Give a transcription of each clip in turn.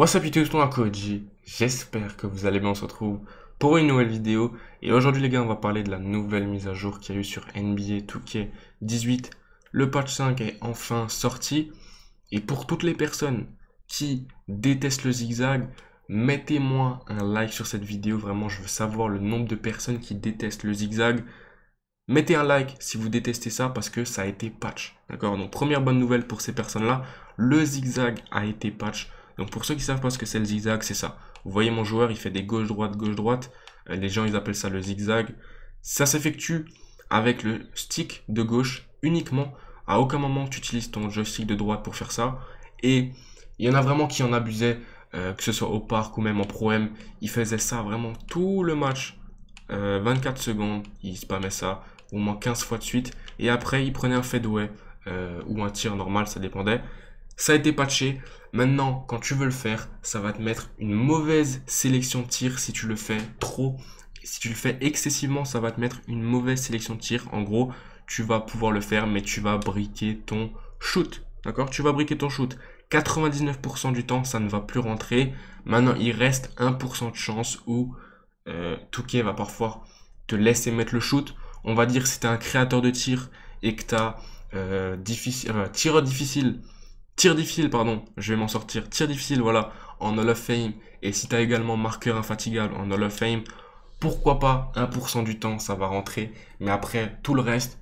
What's up YouTube, c'est Koji. J'espère que vous allez bien, on se retrouve pour une nouvelle vidéo. Et aujourd'hui les gars, on va parler de la nouvelle mise à jour qu'il y a eu sur NBA 2K18. Le patch 5 est enfin sorti. Et pour toutes les personnes qui détestent le zigzag, mettez-moi un like sur cette vidéo. Vraiment, je veux savoir le nombre de personnes qui détestent le zigzag. Mettez un like si vous détestez ça parce que ça a été patch. D'accord Donc première bonne nouvelle pour ces personnes-là, le zigzag a été patch. Donc pour ceux qui savent pas ce que c'est le zigzag, c'est ça. Vous voyez mon joueur, il fait des gauche-droite, gauche-droite. Euh, les gens, ils appellent ça le zigzag. Ça s'effectue avec le stick de gauche uniquement. À aucun moment tu utilises ton joystick de droite pour faire ça. Et il y en a vraiment qui en abusaient, euh, que ce soit au parc ou même en Pro M. Ils faisaient ça vraiment tout le match. 24 euh, secondes, ils spammaient ça au moins 15 fois de suite. Et après, ils prenaient un fadeway ou un tir normal, ça dépendait. Ça a été patché. Maintenant, quand tu veux le faire, ça va te mettre une mauvaise sélection de tir si tu le fais trop. Si tu le fais excessivement, ça va te mettre une mauvaise sélection de tir. En gros, tu vas pouvoir le faire, mais tu vas briquer ton shoot. D'accord Tu vas briquer ton shoot. 99% du temps, ça ne va plus rentrer. Maintenant, il reste 1% de chance où euh, Touquet va parfois te laisser mettre le shoot. On va dire si tu es un créateur de tir et que tu as euh, euh, tireur difficile Tir difficile, pardon, je vais m'en sortir. Tir difficile, voilà, en all of Fame. Et si tu as également marqueur infatigable en all of Fame, pourquoi pas 1% du temps, ça va rentrer. Mais après, tout le reste,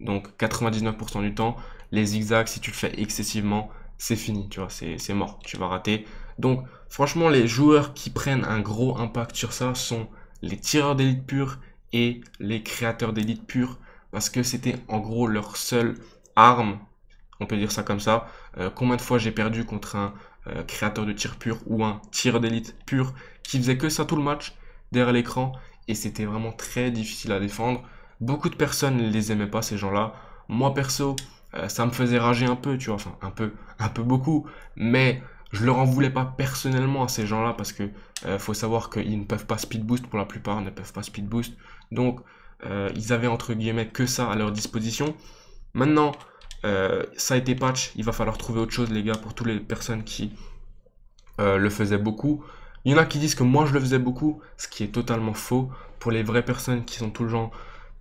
donc 99% du temps, les zigzags, si tu le fais excessivement, c'est fini, tu vois, c'est mort, tu vas rater. Donc, franchement, les joueurs qui prennent un gros impact sur ça sont les tireurs d'élite purs et les créateurs d'élite purs parce que c'était en gros leur seule arme on peut dire ça comme ça. Euh, combien de fois j'ai perdu contre un euh, créateur de tir pur ou un tir d'élite pur qui faisait que ça tout le match derrière l'écran et c'était vraiment très difficile à défendre. Beaucoup de personnes ne les aimaient pas ces gens-là. Moi perso, euh, ça me faisait rager un peu, tu vois, enfin un peu, un peu beaucoup, mais je leur en voulais pas personnellement à ces gens-là parce que faut savoir qu'ils ne peuvent pas speed boost pour la plupart, ne peuvent pas speed boost, donc ils avaient entre guillemets que ça à leur disposition. Maintenant, euh, ça a été patch, il va falloir trouver autre chose les gars pour toutes les personnes qui euh, le faisaient beaucoup. Il y en a qui disent que moi je le faisais beaucoup, ce qui est totalement faux. Pour les vraies personnes qui sont tout le,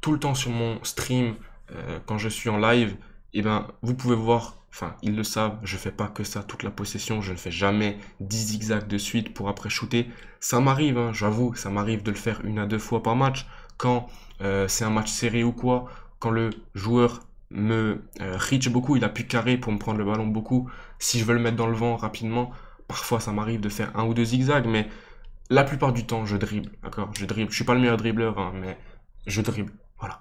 tout le temps sur mon stream euh, quand je suis en live, et eh ben vous pouvez voir, enfin ils le savent, je ne fais pas que ça toute la possession, je ne fais jamais 10 zigzags de suite pour après shooter. Ça m'arrive, hein, j'avoue, ça m'arrive de le faire une à deux fois par match quand c'est un match serré ou quoi, quand le joueur me euh, reach beaucoup, il a pu carrer pour me prendre le ballon beaucoup. Si je veux le mettre dans le vent rapidement, parfois ça m'arrive de faire un ou deux zigzags, mais la plupart du temps je dribble, d'accord Je dribble, je suis pas le meilleur dribbleur, hein, mais je dribble, voilà.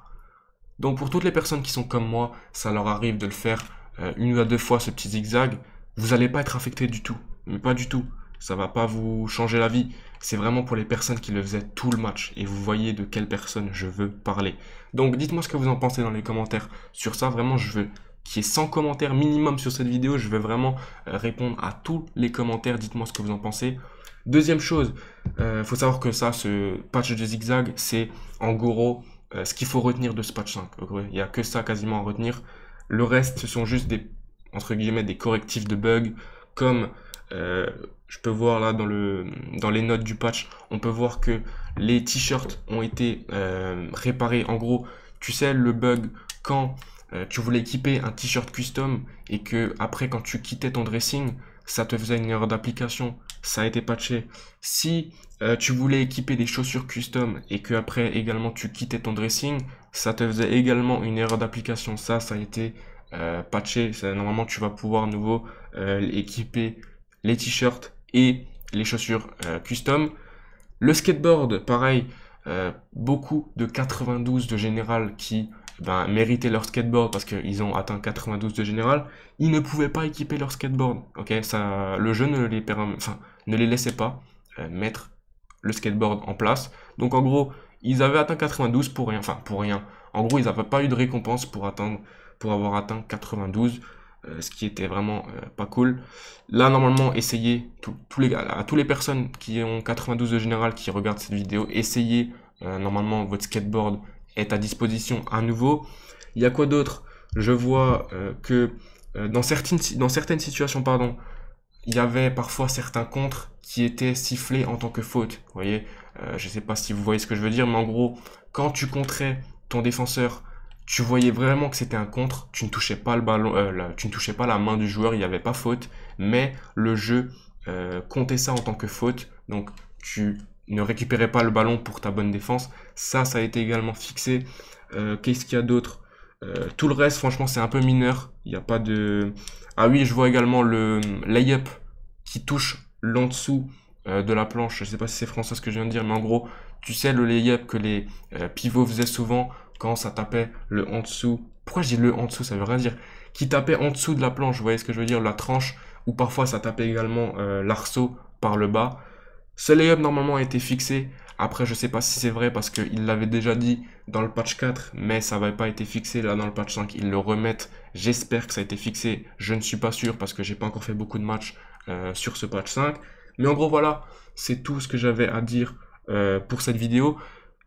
Donc pour toutes les personnes qui sont comme moi, ça leur arrive de le faire euh, une ou deux fois ce petit zigzag, vous n'allez pas être affecté du tout, mais pas du tout ça va pas vous changer la vie. C'est vraiment pour les personnes qui le faisaient tout le match. Et vous voyez de quelle personne je veux parler. Donc dites-moi ce que vous en pensez dans les commentaires sur ça. Vraiment, je veux qu'il y ait 100 commentaires minimum sur cette vidéo. Je veux vraiment euh, répondre à tous les commentaires. Dites-moi ce que vous en pensez. Deuxième chose, il euh, faut savoir que ça, ce patch de zigzag, c'est en gros euh, ce qu'il faut retenir de ce patch 5. Il n'y a que ça quasiment à retenir. Le reste, ce sont juste des, entre guillemets, des correctifs de bugs, comme euh, je peux voir là dans, le, dans les notes du patch, on peut voir que les t-shirts ont été euh, réparés. En gros, tu sais, le bug quand euh, tu voulais équiper un t-shirt custom et que après quand tu quittais ton dressing, ça te faisait une erreur d'application, ça a été patché. Si tu voulais équiper des chaussures custom et que après également tu quittais ton dressing, ça te faisait également une erreur d'application, ça ça a été patché. normalement tu vas pouvoir à nouveau équiper les t-shirts et les chaussures euh, custom. Le skateboard, pareil, euh, beaucoup de 92 de général qui ben, méritaient leur skateboard parce qu'ils ont atteint 92 de général, ils ne pouvaient pas équiper leur skateboard. Ok, ça, le jeu ne les, ne les laissait pas euh, mettre le skateboard en place. Donc en gros, ils avaient atteint 92 pour rien, enfin pour rien. En gros, ils n'avaient pas eu de récompense pour pour avoir atteint 92. Euh, ce qui était vraiment euh, pas cool. Là, normalement, essayez, tous les, à, toutes les personnes qui ont 92 de général, qui regardent cette vidéo, essayez, euh, normalement, votre skateboard est à disposition à nouveau. Il y a quoi d'autre Je vois que dans, certaines, dans certaines situations, pardon, il y avait parfois certains contres qui étaient sifflés en tant que faute. Vous voyez, je ne sais pas si vous voyez ce que je veux dire, mais en gros, quand tu compterais ton défenseur tu voyais vraiment que c'était un contre, tu ne touchais pas le ballon, euh, la, tu ne touchais pas la main du joueur, il n'y avait pas faute, mais le jeu euh, comptait ça en tant que faute, donc tu ne récupérais pas le ballon pour ta bonne défense. Ça, ça a été également fixé. Euh, qu'est-ce qu'il y a d'autre Tout le reste, franchement, c'est un peu mineur. Il n'y a pas de. Ah oui, je vois également le layup qui touche l'en dessous de la planche. Je ne sais pas si c'est français ce que je viens de dire, mais en gros, tu sais le lay-up que les pivots faisaient souvent quand ça tapait le en dessous. Pourquoi je dis le en dessous Ça veut rien dire. Qui tapait en dessous de la planche, vous voyez ce que je veux dire La tranche, ou parfois ça tapait également euh, l'arceau par le bas. Ce layup normalement a été fixé. Après, je sais pas si c'est vrai parce qu'il l'avait déjà dit dans le patch 4, mais ça n'avait pas été fixé. Là, dans le patch 5, ils le remettent. J'espère que ça a été fixé. Je ne suis pas sûr parce que j'ai pas encore fait beaucoup de matchs euh, sur ce patch 5. Mais en gros, voilà, c'est tout ce que j'avais à dire euh, pour cette vidéo.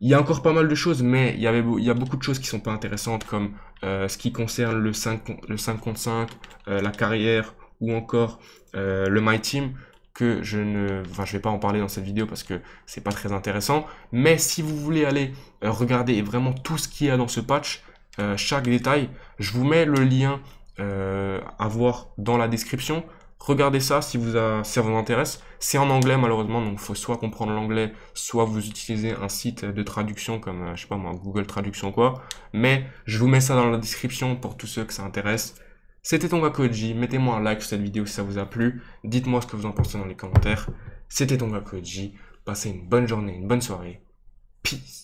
Il y a encore pas mal de choses, mais il y, a beaucoup de choses qui sont pas intéressantes, comme euh, ce qui concerne le 5, euh, la carrière, ou encore euh, le My Team, que je ne je vais pas en parler dans cette vidéo parce que c'est pas très intéressant. Mais si vous voulez aller regarder vraiment tout ce qu'il y a dans ce patch, chaque détail, je vous mets le lien à voir dans la description. Regardez ça si, vous a, ça vous intéresse. C'est en anglais malheureusement, donc faut soit comprendre l'anglais, soit vous utilisez un site de traduction comme, euh, je sais pas moi, Google Traduction quoi. Mais je vous mets ça dans la description pour tous ceux que ça intéresse. C'était Tonga Koji, mettez-moi un like sur cette vidéo si ça vous a plu. Dites-moi ce que vous en pensez dans les commentaires. C'était Tonga Koji, passez une bonne journée, une bonne soirée. Peace